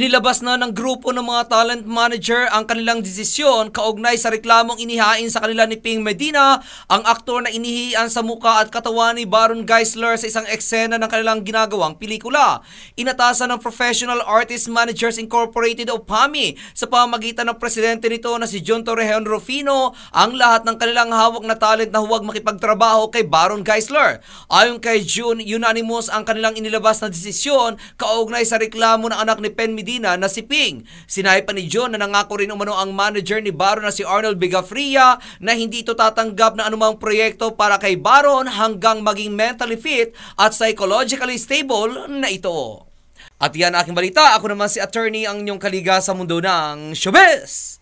Nilabas na ng grupo ng mga talent manager ang kanilang desisyon kaugnay sa reklamong inihain sa kanila ni Ping Medina, ang aktor na inihian sa muka at katawan ni Baron Geisler sa isang eksena ng kanilang ginagawang pelikula. Inatasan ng Professional Artist Managers Incorporated o PAMI sa pamagitan ng presidente nito na si John Torrejon Rufino ang lahat ng kanilang hawak na talent na huwag makipagtrabaho kay Baron Geisler. Ayon kay June, unanimous ang kanilang inilabas na desisyon kaugnay sa reklamo ng anak ni Pen Medina Medina na si Ping. Sinabi pa ni John na nangako rin umano ang manager ni Baron na si Arnold Bigafria na hindi ito tatanggap na anumang proyekto para kay Baron hanggang maging mentally fit at psychologically stable na ito. At yan ang aking balita. Ako naman si attorney ang inyong kaliga sa mundo ng showbiz!